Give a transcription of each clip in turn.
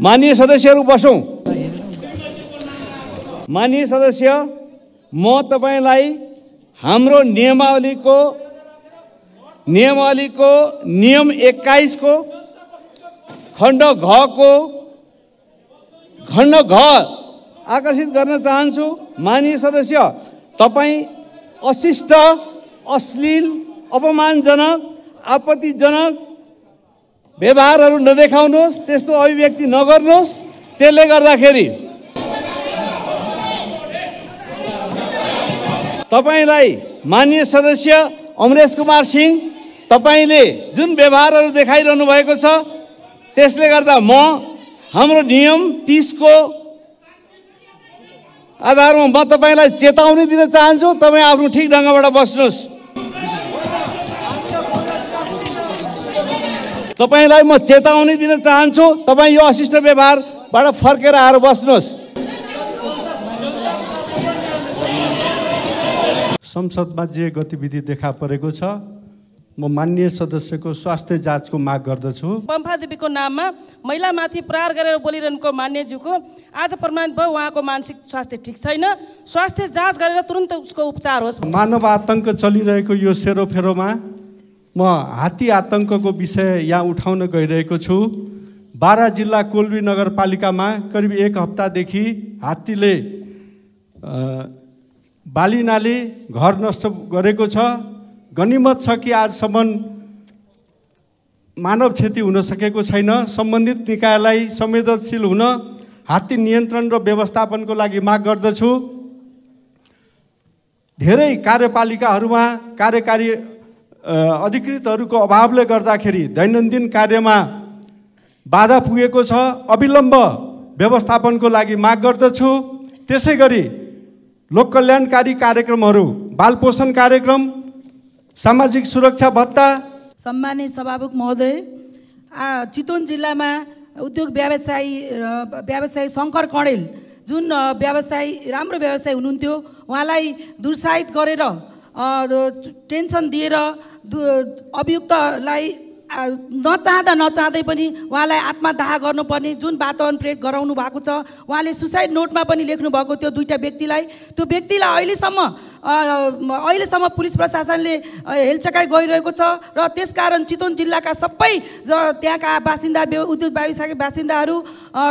माननीय सदस्यहरू बसौँ माननीय सदस्य म तपाईँलाई हाम्रो नियमावलीको नियमावलीको नियम एक्काइसको खण्ड घको खण्ड घ आकर्षित गर्न चाहन्छु माननीय सदस्य तपाईँ अशिष्ट अश्लील अपमानजनक आपत्तिजनक व्यवहारहरू नदेखाउनुहोस् त्यस्तो अभिव्यक्ति नगर्नुहोस् त्यसले गर्दाखेरि तपाईँलाई माननीय सदस्य अमरेश कुमार सिंह तपाईँले जुन व्यवहारहरू देखाइरहनु भएको छ त्यसले गर्दा म हाम्रो नियम तिसको आधारमा म तपाईँलाई चेतावनी दिन चाहन्छु तपाईँ आफ्नो ठिक ढङ्गबाट बस्नुहोस् तपाईँलाई म चेतावनी दिन चाहन्छु तपाईँ यो अशिष्ट व्यवहारबाट फर्केर आएर बस्नुहोस् संसदमा जे गतिविधि देखा परेको छ म मान्य सदस्यको स्वास्थ्य जाँचको माग गर्दछु पम्फादेवीको नाममा महिलामाथि प्रहार गरेर बोलिरहनुको मान्यज्यूको आज प्रमाणित भयो उहाँको मानसिक स्वास्थ्य ठिक छैन स्वास्थ्य जाँच गरेर तुरन्त उसको उपचार होस् मानव आतङ्क चलिरहेको यो सेरोफेरोमा म हात्ती आतङ्कको विषय यहाँ उठाउन गइरहेको छु बारा जिल्ला कोल्बी नगरपालिकामा करिब एक हप्तादेखि हात्तीले बालीनाली घर नष्ट गरेको छ गनिमत छ कि आजसम्म मानव क्षति हुन सकेको छैन सम्बन्धित निकायलाई संवेदनशील हुन हात्ती नियन्त्रण र व्यवस्थापनको लागि माग गर्दछु धेरै कार्यपालिकाहरूमा कार्यकारी अधिकृतहरूको अभावले गर्दाखेरि दैनन्दिन कार्यमा बाधा पुगेको छ अविलम्ब व्यवस्थापनको लागि माग गर्दछु त्यसै गरी लोक कल्याणकारी कार्यक्रमहरू बाल पोषण कार्यक्रम सामाजिक सुरक्षा भत्ता सम्मानित सभामुख महोदय चितवन जिल्लामा उद्योग व्यवसायी व्यवसायी शङ्कर कणेल जुन व्यवसायी राम्रो व्यवसाय हुनुहुन्थ्यो उहाँलाई दुर्साहित गरेर टेन्सन दिएर अभियुक्तलाई नचाहँदा नचाहँदै पनि उहाँलाई आत्मदाह गर्नुपर्ने जुन वातावरण प्रेरित गराउनु भएको छ उहाँले सुसाइड नोटमा पनि लेख्नुभएको त्यो दुईवटा व्यक्तिलाई त्यो व्यक्तिलाई अहिलेसम्म अहिलेसम्म पुलिस प्रशासनले हेलचकाइ गरिरहेको छ र त्यसकारण चितवन जिल्लाका सबै त्यहाँका बासिन्दा उद्योग व्यवसायिक बासिन्दाहरू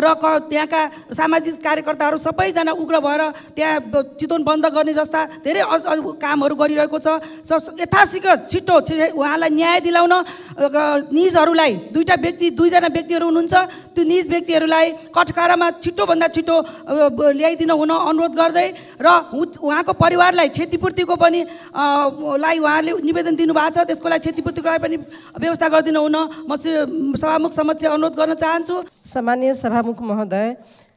र क त्यहाँका सामाजिक कार्यकर्ताहरू सबैजना उग्र भएर त्यहाँ चितवन बन्द गर्ने जस्ता धेरै कामहरू गरिरहेको छ यथाशीघ्र छिटो उहाँलाई न्याय दिलाउन निजहरूलाई दुईवटा व्यक्ति दुईजना व्यक्तिहरू हुनुहुन्छ त्यो निज व्यक्तिहरूलाई कठखाडामा छिटोभन्दा छिटो ल्याइदिन हुन अनुरोध गर्दै र उहाँको परिवारलाई क्षतिपूर्तिको पनि लाई उहाँले निवेदन दिनुभएको छ त्यसको लागि क्षतिपूर्तिको लागि पनि व्यवस्था गरिदिनु हुन म सभामुख समक्ष अनुरोध गर्न चाहन्छु सामान्य सभामुख महोदय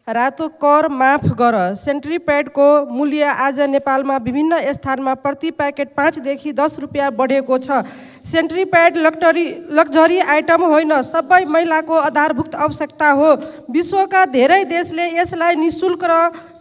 रातो कर माफ गर सेन्ट्री प्याडको मूल्य आज नेपालमा विभिन्न स्थानमा प्रति प्याकेट पाँचदेखि दस रुपियाँ बढेको छ सेन्ट्री प्याड लक्टरी लग्जरी आइटम होइन सबै महिलाको आधारभूत आवश्यकता हो विश्वका धेरै देशले यसलाई नि शुल्क र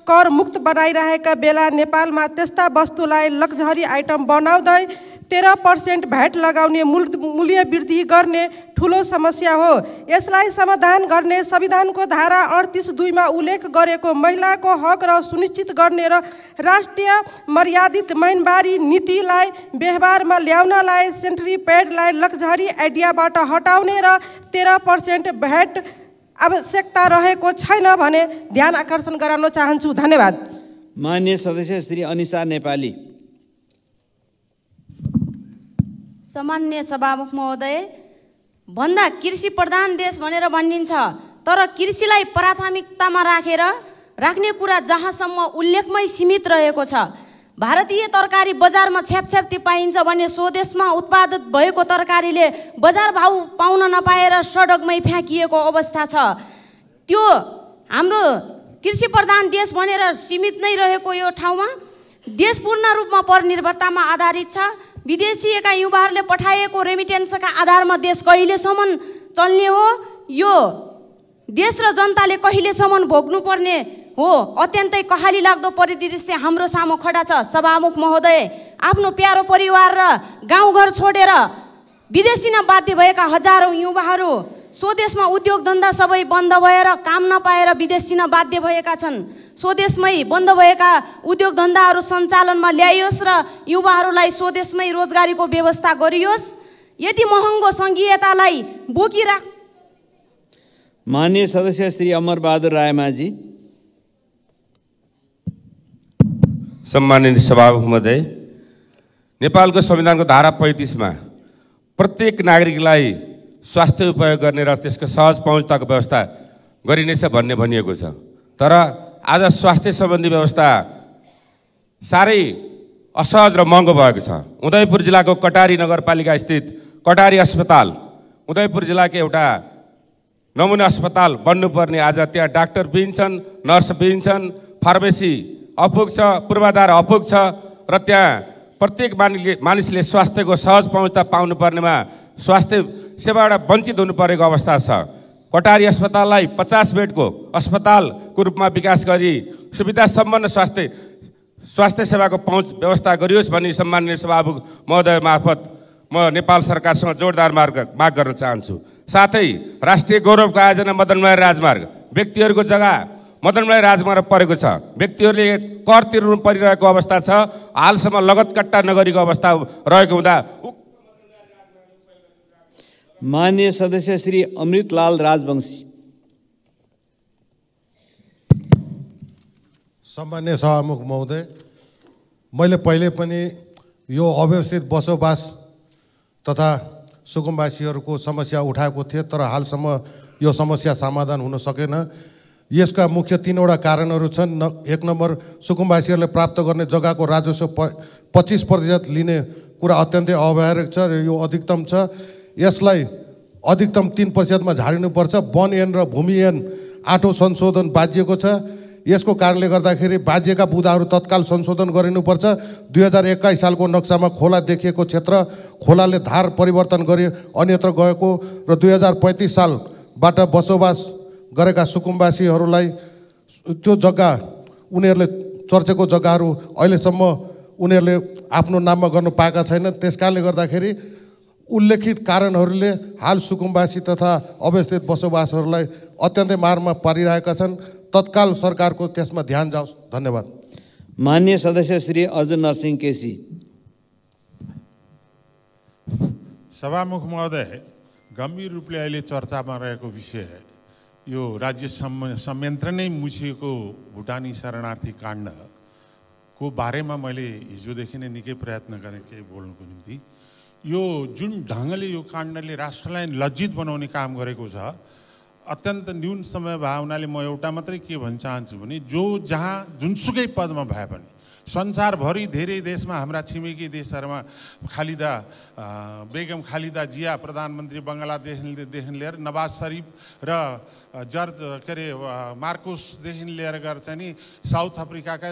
कर मुक्त बनाइरहेका बेला नेपालमा त्यस्ता वस्तुलाई लक्जरी आइटम बनाउँदै तेह्र पर्सेन्ट भ्याट लगाउने मूल मूल्य वृद्धि गर्ने ठुलो समस्या हो यसलाई समाधान गर्ने संविधानको धारा अडतिस दुईमा उल्लेख गरेको महिलाको हक र सुनिश्चित गर्ने र राष्ट्रिय मर्यादित महिनबारी नीतिलाई व्यवहारमा ल्याउनलाई सेन्ट्री प्याडलाई लग्जरी आइडियाबाट हटाउने र तेह्र पर्सेन्ट भ्याट आवश्यकता रहेको छैन भने ध्यान आकर्षण गराउन चाहन्छु धन्यवाद मान्य सदस्य श्री अनिसा नेपाली सामान्य सभामुख महोदय भन्दा कृषि प्रधान देश भनेर भनिन्छ तर कृषिलाई प्राथमिकतामा राखेर राख्ने कुरा जहाँसम्म उल्लेखमै सीमित रहेको छ भारतीय तरकारी बजारमा छ्यापछ्याप्ती पाइन्छ भने स्वदेशमा उत्पादित भएको तरकारीले बजार भाउ पाउन नपाएर सडकमै फ्याँकिएको अवस्था छ त्यो हाम्रो कृषि प्रधान देश भनेर सीमित नै रहेको यो ठाउँमा देश पूर्ण रूपमा परनिर्भरतामा आधारित छ विदेशीका युवाहरूले पठाएको रेमिटेन्सका आधारमा देश कहिलेसम्म चल्ने हो यो देश र जनताले कहिलेसम्म भोग्नुपर्ने हो अत्यन्तै कहाली लाग्दो परिदृश्य हाम्रो सामु खडा छ सभामुख महोदय आफ्नो प्यारो परिवार र गाउँघर छोडेर विदेशी नै बाध्य भएका हजारौँ युवाहरू स्वदेशमा उद्योग धन्दा सबै बन्द भएर काम नपाएर विदेशी नै बाध्य भएका छन् स्वदेशमै बन्द भएका उद्योग धन्दाहरू सञ्चालनमा ल्याइयोस् र युवाहरूलाई स्वदेशमै रोजगारीको व्यवस्था गरियोस् यति महँगो सङ्घीयतालाई बोकिरा मान्य सदस्य श्री अमरबहादुर रायमाझी सम्मानित सभामुख महोदय नेपालको संविधानको धारा पैँतिसमा प्रत्येक नागरिकलाई स्वास्थ्य उपयोग गर्ने र त्यसको सहज पहुँचताको व्यवस्था गरिनेछ भन्ने भनिएको छ तर आज स्वास्थ्य सम्बन्धी व्यवस्था साह्रै असहज र महँगो भएको छ उदयपुर जिल्लाको कटारी नगरपालिका स्थित कटारी अस्पताल उदयपुर जिल्लाको एउटा नमुना अस्पताल बन्नुपर्ने आज त्यहाँ डाक्टर बिन्छन् नर्स बिन्छन् फार्मेसी अपुग छ पूर्वाधार अपुग छ र त्यहाँ प्रत्येक मानिसले मानिसले स्वास्थ्यको सहज पहुँच पाउनुपर्नेमा स्वास्थ्य सेवाबाट वञ्चित हुनु परेको अवस्था छ कटारी अस्पताललाई पचास बेडको अस्पतालको रूपमा विकास गरी सुविधा सम्पन्न स्वास्थ्य स्वास्थ्य सेवाको पहुँच व्यवस्था गरियोस् भनी सम्मान्य सभामुख महोदय मार्फत म नेपाल सरकारसँग जोरदार मार्ग माग गर्न चाहन्छु साथै राष्ट्रिय गौरवको आयोजना मदनमय राजमार्ग व्यक्तिहरूको जग्गा मदनमय राजमार्ग परेको छ व्यक्तिहरूले कर तिर्नु परिरहेको अवस्था छ हालसम्म लगत कट्टा नगरीको अवस्था रहेको हुँदा मान्य सदस्य श्री अमृतलाल राजवंशी सामान्य सभामुख महोदय मैले पहिले पनि यो अव्यवस्थित बसोबास तथा सुकुम्बासीहरूको समस्या उठाएको थिएँ तर हालसम्म यो समस्या समाधान हुन सकेन यसका मुख्य तिनवटा कारणहरू छन् न एक नम्बर सुकुमवासीहरूले प्राप्त गर्ने जग्गाको राजस्व प पच्चिस प्रतिशत लिने कुरा अत्यन्तै अव्यावहारिक छ र यो अधिकतम छ यसलाई अधिकतम तिन प्रतिशतमा झारिनुपर्छ वन ऐन र भूमि ऐन आठौँ संशोधन बाजिएको छ यसको कारणले गर्दाखेरि बाजिएका बुदाहरू तत्काल संशोधन गरिनुपर्छ दुई हजार एक्काइस सालको नक्सामा खोला देखिएको क्षेत्र खोलाले धार परिवर्तन गरे अन्यत्र गएको र दुई हजार पैँतिस सालबाट बसोबास गरेका सुकुम्बासीहरूलाई त्यो जग्गा उनीहरूले चर्चेको जग्गाहरू अहिलेसम्म उनीहरूले आफ्नो नाममा गर्नु पाएका छैनन् त्यस कारणले गर्दाखेरि उल्लेखित कारणहरूले हाल सुकुम्बासी तथा अवस्थित बसोबासहरूलाई अत्यन्तै मारमा पारिरहेका छन् तत्काल सरकारको त्यसमा ध्यान जाओस् धन्यवाद मान्य सदस्य श्री अर्जुन नरसिंह केसी सभामुख महोदय गम्भीर रूपले अहिले चर्चामा रहेको विषय यो राज्य संयन्त्र नै मुछिएको भुटानी शरणार्थी काण्डको बारेमा मैले हिजोदेखि नै निकै प्रयत्न गरेँ केही बोल्नुको निम्ति यो जुन ढङ्गले यो काण्डले राष्ट्रलाई लज्जित बनाउने काम गरेको छ अत्यन्त न्यून समय भावनाले म एउटा मात्रै के भन्न चाहन्छु भने जो जहाँ जुनसुकै पदमा भए पनि संसारभरि धेरै देशमा हाम्रा छिमेकी देशहरूमा खालिदा बेगम खालिदा जिया प्रधानमन्त्री बङ्गलादेशदेखि लिएर नवाज शरीफ र जर्ज के अरे मार्कुसदेखि लिएर गएर चाहिँ नि साउथ अफ्रिकाका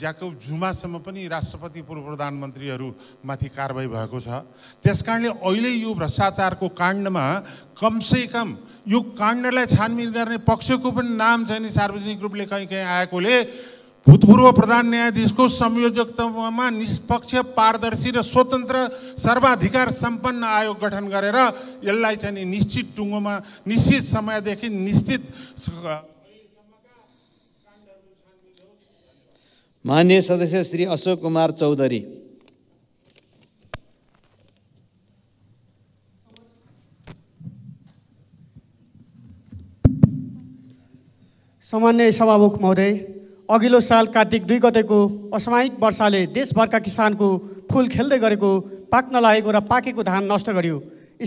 ज्याकुब झुमासम्म पनि राष्ट्रपति पूर्व प्रधानमन्त्रीहरूमाथि कारवाही भएको छ त्यस कारणले अहिले यो भ्रष्टाचारको काण्डमा कमसेकम यो काण्डलाई छानबिन गर्ने पक्षको पनि नाम चाहिँ नि सार्वजनिक रूपले कहीँ कहीँ आएकोले भूतपूर्व प्रधान न्यायाधीशको संयोजकत्वमा निष्पक्ष पारदर्शी र स्वतन्त्र सर्वाधिकार सम्पन्न आयोग गठन गरेर यसलाई चाहिँ निश्चित टुङ्गोमा निश्चित समयदेखि निश्चित मान्य सदस्य श्री अशोक कुमार चौधरी सामान्य सभामुख महोदय अघिल्लो साल कार्तिक दुई गतेको असामायिक वर्षाले देशभरका किसानको फुल खेल्दै गरेको पाक्न लागेको र पाकेको धान नष्ट गर्यो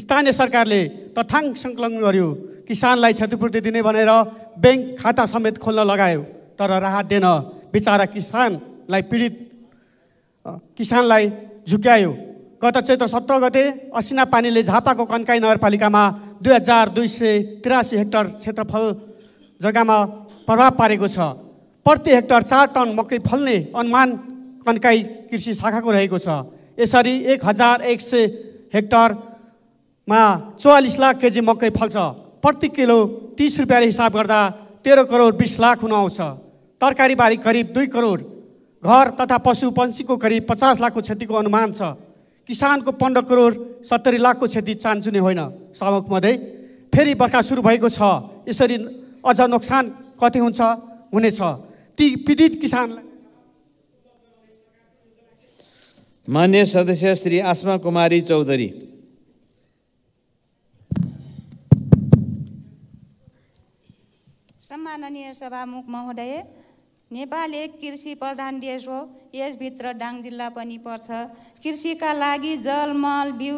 स्थानीय सरकारले तथ्याङ्क सङ्कलन गर्यो किसानलाई क्षतिपूर्ति दिने भनेर ब्याङ्क खाता समेत खोल्न लगायो तर राहत दिन बिचारा किसानलाई पीडित किसानलाई झुक्यायो गत चैत्र सत्र गते असिना पानीले झापाको कन्काई नगरपालिकामा दुई हजार दुई सय हेक्टर क्षेत्रफल जग्गामा प्रभाव पारेको छ प्रति हेक्टर चार टन मकै फल्ने अनुमान कन्काई कृषि शाखाको रहेको छ यसरी एक हजार एक सय हेक्टरमा चौवालिस लाख केजी मकै फल्छ प्रति किलो तिस रुपियाँले हिसाब गर्दा तेह्र करोड बिस लाख हुन आउँछ तरकारीबारी करिब दुई करोड घर तथा पशु पन्छीको करिब पचास लाखको क्षतिको अनुमान छ किसानको पन्ध्र करोड सत्तरी लाखको क्षति चान्चुने होइन सामुखमध्ये फेरि बर्खा सुरु भएको छ यसरी अझ नोक्सान कति हुन्छ हुनेछ ती पीडित किसानलाई मान्य सदस्य श्री आसमा कुमारी चौधरी सम्माननीय सभामुख महोदय नेपाल एक कृषि प्रधान देश हो यसभित्र डाङ जिल्ला पनि पर्छ कृषिका लागि जल मल बिउ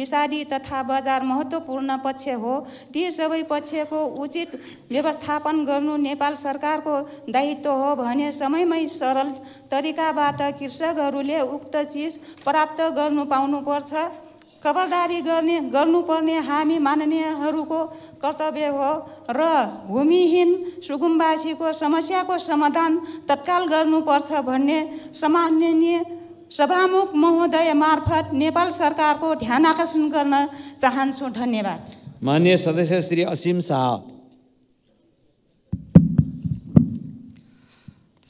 विषादी तथा बजार महत्त्वपूर्ण पक्ष हो ती सबै पक्षको उचित व्यवस्थापन गर्नु नेपाल सरकारको दायित्व हो भने समयमै सरल तरिकाबाट कृषकहरूले उक्त चिज प्राप्त गर्नु पाउनुपर्छ खबरदारी गर्ने गर्नुपर्ने हामी माननीयहरूको कर्तव्य हो र भूमिहीन सुगुम्बासीको समस्याको समाधान तत्काल गर्नुपर्छ भन्ने सामान्य सभामुख महोदय मार्फत नेपाल सरकारको ध्यान आकर्षण गर्न चाहन्छु धन्यवाद मान्य सदस्य श्री असीम शाह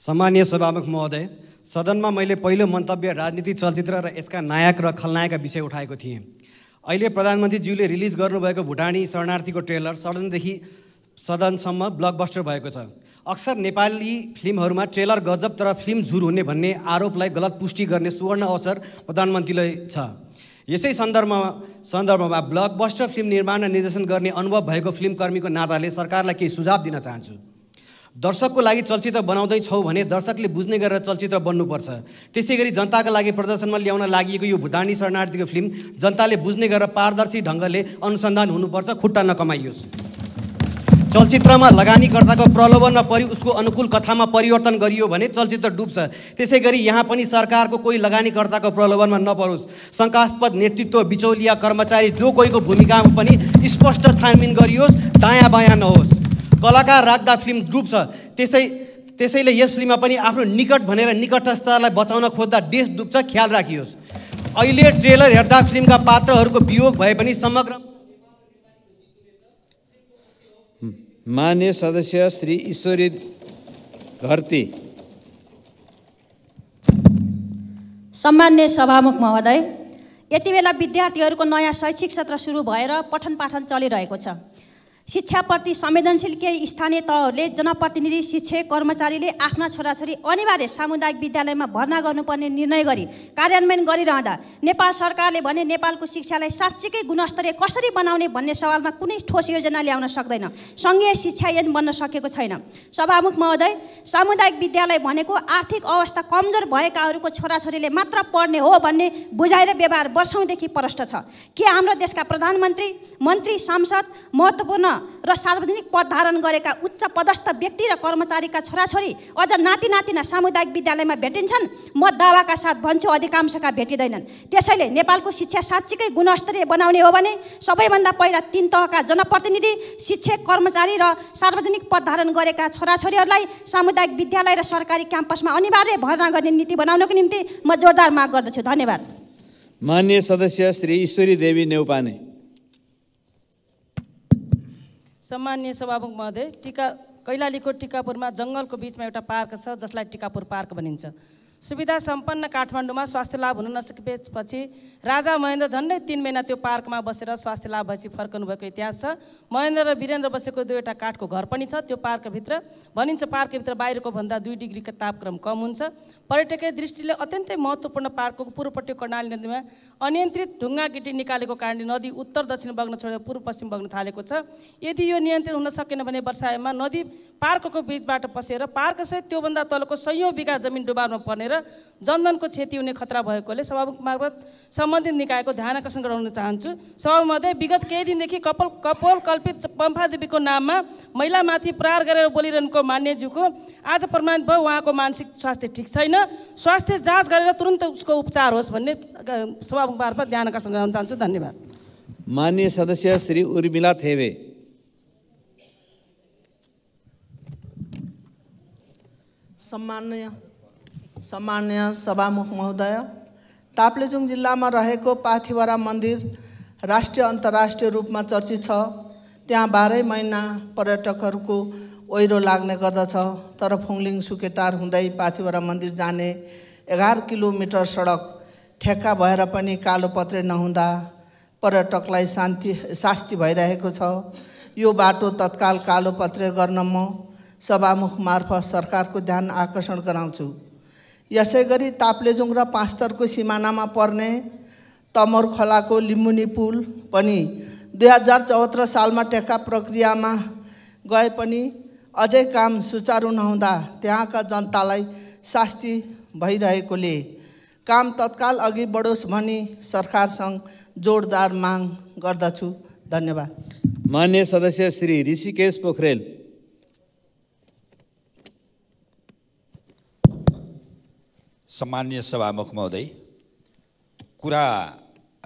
सामान्य सभामुख महोदय सदनमा मैले पहिलो मन्तव्य राजनीति चलचित्र र यसका नायक र खलनायकका विषय उठाएको थिएँ अहिले प्रधानमन्त्रीज्यूले रिलिज गर्नुभएको भुटानी शरणार्थीको ट्रेलर सदनदेखि सदनसम्म ब्लकबस्टर भएको छ अक्सर नेपाली फिल्महरूमा ट्रेलर गजब तर फिल्म झुर हुने भन्ने आरोपलाई गलत पुष्टि गर्ने सुवर्ण अवसर प्रधानमन्त्रीलाई छ यसै सन्दर्भमा सन्दर्भमा ब्लकबस्टर फिल्म निर्माण र निर्देशन गर्ने अनुभव भएको फिल्मकर्मीको नाताले सरकारलाई केही सुझाव दिन चाहन्छु दर्शकको लागि चलचित्र बनाउँदैछौँ भने दर्शकले बुझ्ने गरेर चलचित्र बन्नुपर्छ त्यसै गरी जनताका लागि प्रदर्शनमा ल्याउन लागि यो भुटानी शरणार्थीको फिल्म जनताले बुझ्ने गरेर पारदर्शी ढङ्गले अनुसन्धान हुनुपर्छ खुट्टा नकमाइयोस् चलचित्रमा लगानीकर्ताको प्रलोभनमा परि उसको अनुकूल कथामा परिवर्तन गरियो भने चलचित्र डुब्छ त्यसै गरी यहाँ पनि सरकारको कोही लगानीकर्ताको प्रलोभनमा नपरोस् शङ्कास्पद नेतृत्व बिचौलिया कर्मचारी जो कोहीको भूमिकामा पनि स्पष्ट छानबिन गरियोस् दायाँ बायाँ नहोस् कलाकार राख्दा फिल्म ग्रुप छ त्यसै त्यसैले यस फिल्ममा पनि आफ्नो निकट भनेर निकटस्थलाई बचाउन खोज्दा देश दुख्छ ख्याल राखियोस् अहिले ट्रेलर हेर्दा फिल्मका पात्रहरूको वियोग भए पनि समग्र मान्य सदस्य श्री ईश्वरी धरती सम्मान्य सभामुख महोदय यति बेला विद्यार्थीहरूको नयाँ शैक्षिक सत्र सुरु भएर पठन पाठन चलिरहेको छ शिक्षाप्रति संवेदनशील केही स्थानीय तहहरूले जनप्रतिनिधि शिक्षक कर्मचारीले आफ्ना छोराछोरी अनिवार्य सामुदायिक विद्यालयमा भर्ना गर्नुपर्ने निर्णय गरी कार्यान्वयन गरिरहँदा नेपाल सरकारले भने नेपालको शिक्षालाई साँच्चीकै गुणस्तरीय कसरी बनाउने भन्ने सवालमा कुनै ठोस योजना ल्याउन सक्दैन सङ्घीय शिक्षा यन बन्न सकेको छैन सभामुख महोदय सामुदायिक विद्यालय भनेको आर्थिक अवस्था कमजोर भएकाहरूको छोराछोरीले मात्र पढ्ने हो भन्ने बुझाएर व्यवहार वर्षौँदेखि प्रष्ट छ के हाम्रो देशका प्रधानमन्त्री मन्त्री सांसद महत्त्वपूर्ण र सार्वजनिक पद धारण गरेका उच्च पदस्थ व्यक्ति र कर्मचारीका छोराछोरी अझ नाति नातिना सामुदायिक विद्यालयमा भेटिन्छन् म दावाका साथ भन्छु अधिकांशका भेटिँदैनन् त्यसैले नेपालको शिक्षा साँच्चीकै गुणस्तरीय बनाउने हो भने सबैभन्दा पहिला तिन तहका जनप्रतिनिधि शिक्षक कर्मचारी र सार्वजनिक पद धारण गरेका छोराछोरीहरूलाई सामुदायिक विद्यालय र सरकारी क्याम्पसमा अनिवार्य भर्ना गर्ने नीति बनाउनको निम्ति म जोरदार माग गर्दछु धन्यवाद मान्य सदस्य श्री ईश्वरी देवी नेउपाने सामान्य सभामुख महोदय टिका कैलालीको टिकापुरमा जङ्गलको बिचमा एउटा पार्क छ जसलाई टिकापुर पार्क भनिन्छ सुविधा सम्पन्न काठमाडौँमा स्वास्थ्य लाभ हुन नसकेपछि राजा महेन्द्र झन्डै तिन महिना त्यो पार्कमा बसेर स्वास्थ्य लाभ भएपछि भएको इतिहास छ महेन्द्र र वीरेन्द्र बसेको दुईवटा काठको घर पनि छ त्यो पार्कभित्र भनिन्छ पार्कभित्र बाहिरको भन्दा दुई डिग्रीको तापक्रम कम हुन्छ पर्यटकीय दृष्टिले अत्यन्तै महत्त्वपूर्ण पार्कको पूर्वपट्टि कर्णाली नदीमा अनियन्त्रित ढुङ्गा गिटी निकालेको कारणले नदी उत्तर दक्षिण बग्न छोडेर पूर्व पश्चिम बग्न थालेको छ यदि यो नियन्त्रण हुन सकेन भने वर्षायामा नदी पार्कको बिचबाट पसेर पार्कसहित त्योभन्दा तलको सयौँ बिघा जमिन डुबारमा पर्ने भनेर जनधनको क्षति हुने खतरा भएकोले सभामुख मार्फत सम्बन्धित निकायको ध्यान आकर्षण गराउन चाहन्छु सभामध्ये विगत केही दिनदेखि कपल कपोल कल्पित पम्फादेवीको नाममा महिलामाथि प्रहार गरेर बोलिरहनुको मान्यज्यूको आज प्रमाणित भयो उहाँको मानसिक स्वास्थ्य ठिक छैन स्वास्थ्य जाँच गरेर तुरन्त उसको उपचार होस् भन्ने सभामुख मार्फत ध्यान आकर्षण गराउन चाहन्छु धन्यवाद मान्य सदस्य श्री उर्मिला थेवे सम्मान्य सम्मान्य सभामुख महोदय ताप्लेजुङ जिल्लामा रहेको पाथिवरा मन्दिर राष्ट्रिय अन्तर्राष्ट्रिय रूपमा चर्चित छ त्यहाँ बाह्रै महिना पर्यटकहरूको ओहिरो लाग्ने गर्दछ तर फुङलिङ सुकेटार हुँदै पाथिवरा मन्दिर जाने एघार किलोमिटर सडक ठेक्का भएर पनि कालो पत्रे नहुँदा पर्यटकलाई शान्ति शास्ति भइरहेको छ यो बाटो तत्काल कालो कालोपत्रे गर्न म सभामुख मार्फत सरकारको ध्यान आकर्षण गराउँछु यसै गरी ताप्लेजुङ र पाँचतरको सिमानामा पर्ने तमर खोलाको लिम्बुनी पुल पनि दुई हजार चौहत्तर सालमा टेका प्रक्रियामा गए पनि अझै काम सुचारु नहुँदा त्यहाँका जनतालाई शास्ति भइरहेकोले काम तत्काल अघि बढोस् भनी सरकारसँग जोडदार माग गर्दछु धन्यवाद मान्य सदस्य श्री ऋषिकेश पोखरेल सम्मान्य सभामुख महोदय कुरा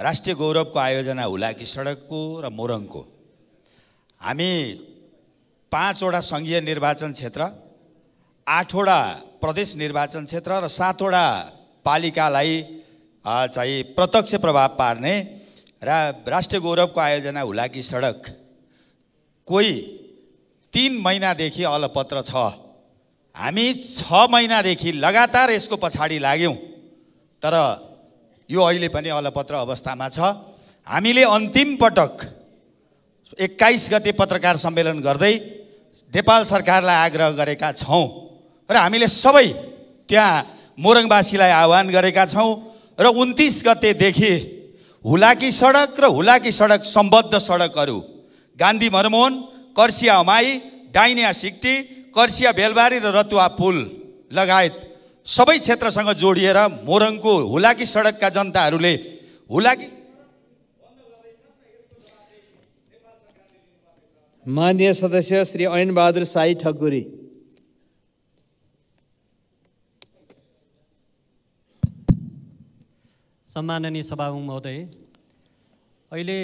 राष्ट्रिय गौरवको आयोजना हुलाकी सडकको र मोरङको हामी पाँचवटा सङ्घीय निर्वाचन क्षेत्र आठवटा प्रदेश निर्वाचन क्षेत्र र सातवटा पालिकालाई चाहिँ प्रत्यक्ष प्रभाव पार्ने र राष्ट्रिय गौरवको आयोजना हुलाकी सडक कोही तिन महिनादेखि अलपत्र छ हामी छ महिनादेखि लगातार यसको पछाडि लाग्यौँ तर यो अहिले पनि अलपत्र अवस्थामा छ हामीले अन्तिम पटक एक्काइस गते पत्रकार सम्मेलन गर्दै नेपाल सरकारलाई आग्रह गरेका छौँ र हामीले सबै त्यहाँ मोरङवासीलाई आह्वान गरेका छौँ र उन्तिस गतेदेखि हुलाकी सडक र हुलाकी सडक सम्बद्ध सडकहरू गान्धी मनमोहन कर्सिया हमाई डाइनिया सिक्टी कर्सिया भेलबारी र रतुवा पुल लगायत सबै क्षेत्रसँग जोडिएर मोरङको हुलाकी सडकका जनताहरूले हुलाकी मान्य सदस्य श्री ऐनबहादुर साई ठकुरी सम्माननीय सभामुख महोदय अहिले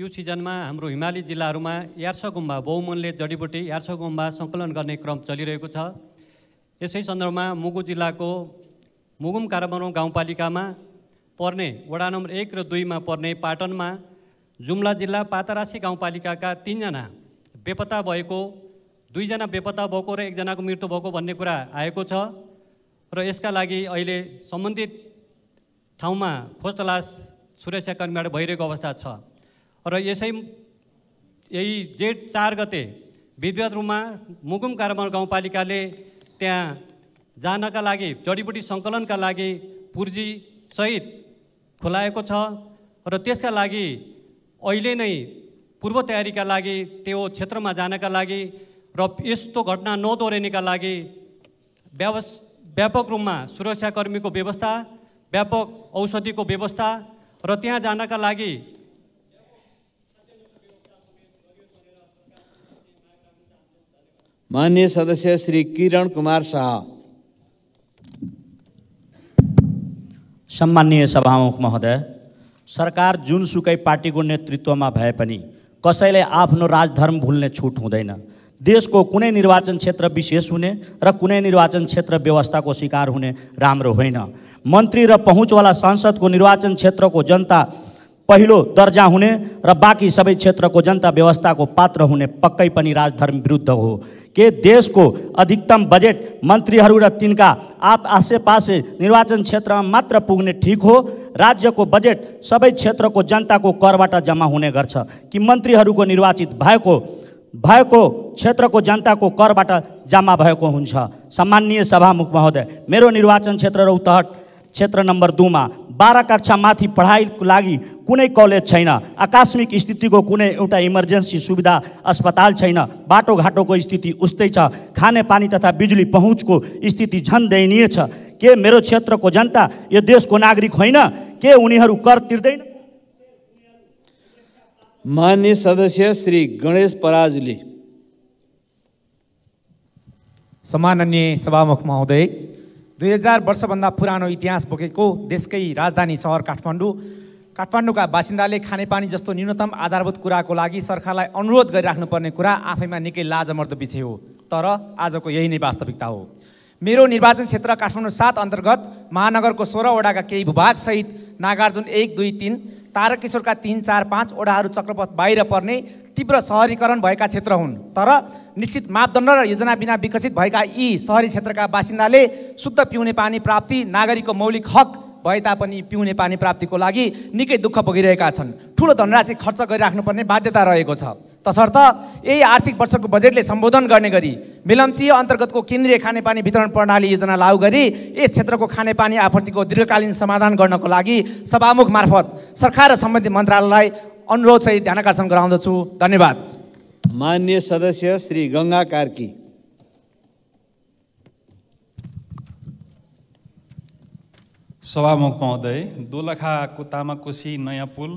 यो सिजनमा हाम्रो हिमाली जिल्लाहरूमा यार्स गुम्बा बहुमूल्य जडीबुटी यार्स गुम्बा सङ्कलन गर्ने क्रम चलिरहेको छ यसै सन्दर्भमा मुगु जिल्लाको मुगुम कारामरौँ गाउँपालिकामा पर्ने वडा नम्बर एक र दुईमा पर्ने पाटनमा जुम्ला जिल्ला पातरासी गाउँपालिकाका तिनजना बेपत्ता भएको दुईजना बेपत्ता भएको र एकजनाको मृत्यु भएको भन्ने कुरा आएको छ र यसका लागि अहिले सम्बन्धित ठाउँमा खोज तलास सुरक्षा भइरहेको अवस्था छ र यसै यही जेठ चार गते विधिवत रूपमा मुकुम कारोबार गाउँपालिकाले त्यहाँ जानका लागि जडीबुटी सङ्कलनका लागि पुर्जी सहित खुलाएको छ र त्यसका लागि अहिले नै पूर्व तयारीका लागि त्यो क्षेत्रमा जानका लागि र यस्तो घटना नदोहोरिनका लागि व्यवस् व्यापक रूपमा सुरक्षाकर्मीको व्यवस्था व्यापक औषधिको व्यवस्था र त्यहाँ जानका लागि मान्य सदस्य श्री किरण कुमार शाह सम्मान्य सभामुख महोदय सरकार जुनसुकै पार्टीको नेतृत्वमा भए पनि कसैले आफ्नो राजधर्म भुल्ने छुट हुँदैन देशको कुनै निर्वाचन क्षेत्र विशेष हुने र कुनै निर्वाचन क्षेत्र व्यवस्थाको शिकार हुने राम्रो होइन मन्त्री र पहुँचवाला सांसदको निर्वाचन क्षेत्रको जनता पहिलो दर्जा हुने र बाँकी सबै क्षेत्रको जनता व्यवस्थाको पात्र हुने पक्कै पनि राजधर्म विरुद्ध हो के देशको अधिकतम बजेट मन्त्रीहरू र तिनका आप आसेपासे निर्वाचन क्षेत्रमा मात्र पुग्ने ठिक हो राज्यको बजेट सबै क्षेत्रको जनताको करबाट जम्मा हुने गर्छ कि मन्त्रीहरूको निर्वाचित भएको भएको क्षेत्रको जनताको करबाट जम्मा भएको हुन्छ सामान्य सभामुख महोदय मेरो निर्वाचन क्षेत्र र उत्तहट क्षेत्र नम्बर दुईमा बाह्र कक्षा माथि पढाइको लागि कुनै कलेज छैन आकस्मिक स्थितिको कुनै एउटा इमर्जेन्सी सुविधा अस्पताल छैन बाटोघाटोको स्थिति उस्तै छ खानेपानी तथा बिजुली पहुँचको स्थिति झन् दयनीय छ के मेरो क्षेत्रको जनता यो देशको नागरिक होइन ना? के उनीहरू कर तिर्दैन मान्य सदस्य श्री गणेश पराजुली सम्माननीय सभामुख महोदय दुई हजार वर्षभन्दा पुरानो इतिहास बोकेको देशकै राजधानी सहर काठमाडौँ काठमाडौँका बासिन्दाले खानेपानी जस्तो न्यूनतम आधारभूत कुराको लागि सरकारलाई अनुरोध गरिराख्नुपर्ने कुरा आफैमा निकै लाजमर्दो विषय हो तर आजको यही नै वास्तविकता हो मेरो निर्वाचन क्षेत्र काठमाडौँ सात अन्तर्गत महानगरको सोह्रवटाका केही भूभागसहित नागार्जुन एक दुई तिन तारकिशोरका तिन चार पाँच ओडाहरू चक्रपथ बाहिर पर्ने तीव्र सहरीकरण भएका क्षेत्र हुन् तर निश्चित मापदण्ड र योजना बिना विकसित भएका यी सहरी क्षेत्रका बासिन्दाले शुद्ध पिउने पानी प्राप्ति नागरिकको मौलिक हक भए तापनि पिउने पानी प्राप्तिको लागि निकै दुःख भोगिरहेका छन् ठुलो धनराशि खर्च गरिराख्नुपर्ने बाध्यता रहेको छ तसर्थ यही आर्थिक वर्षको बजेटले सम्बोधन गर्ने गरी मिलम्ची अन्तर्गतको केन्द्रीय खानेपानी वितरण प्रणाली योजना लागू गरी यस क्षेत्रको खानेपानी आपूर्तिको दीर्घकालीन समाधान गर्नको लागि सभामुख मार्फत सरकार र सम्बन्धित मन्त्रालयलाई अनुरोध चाहिँ ध्यान आकर्षण गराउँदछु धन्यवाद मान्य सदस्य श्री गङ्गा कार्की सभामुख महोदय दोलखाको तामाकोसी नयाँ पुल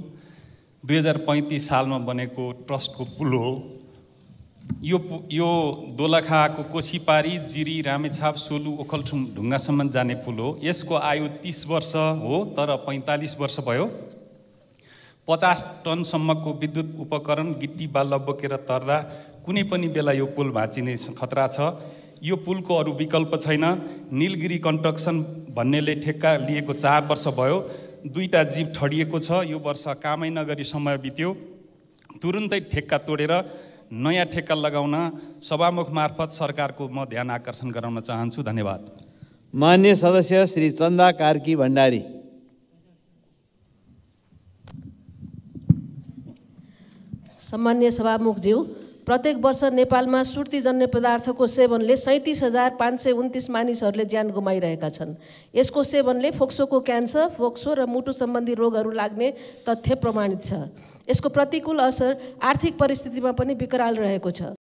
दुई हजार पैँतिस सालमा बनेको ट्रस्टको पुल हो यो पु यो दोलखाको पारी जिरी रामेछाप सोलु ओखलठुम ढुङ्गासम्म जाने पुल हो यसको आयु तिस वर्ष हो तर पैँतालिस वर्ष भयो पचास टनसम्मको विद्युत उपकरण गिट्टी बाल्ल बोकेर तर्दा कुनै पनि बेला यो पुल भाँचिने खतरा छ यो पुलको अरू विकल्प छैन निलगिरी कन्स्ट्रक्सन भन्नेले ठेक्का लिएको चार वर्ष भयो दुईवटा जीव ठडिएको छ यो वर्ष कामै नगरी समय बित्यो तुरुन्तै ठेक्का तोडेर नयाँ ठेक्का लगाउन सभामुख मार्फत सरकारको म ध्यान आकर्षण गराउन चाहन्छु धन्यवाद मान्य सदस्य श्री चन्दा कार्की भण्डारी सामान्य सभामुखज्यू प्रत्येक वर्ष नेपालमा सुर्तीजन्य पदार्थको सेवनले सैँतिस हजार पाँच सय उन्तिस मानिसहरूले ज्यान गुमाइरहेका छन् यसको सेवनले फोक्सोको क्यान्सर फोक्सो र मुटु सम्बन्धी रोगहरू लाग्ने तथ्य प्रमाणित छ यसको प्रतिकूल असर आर्थिक परिस्थितिमा पनि विकराल रहेको छ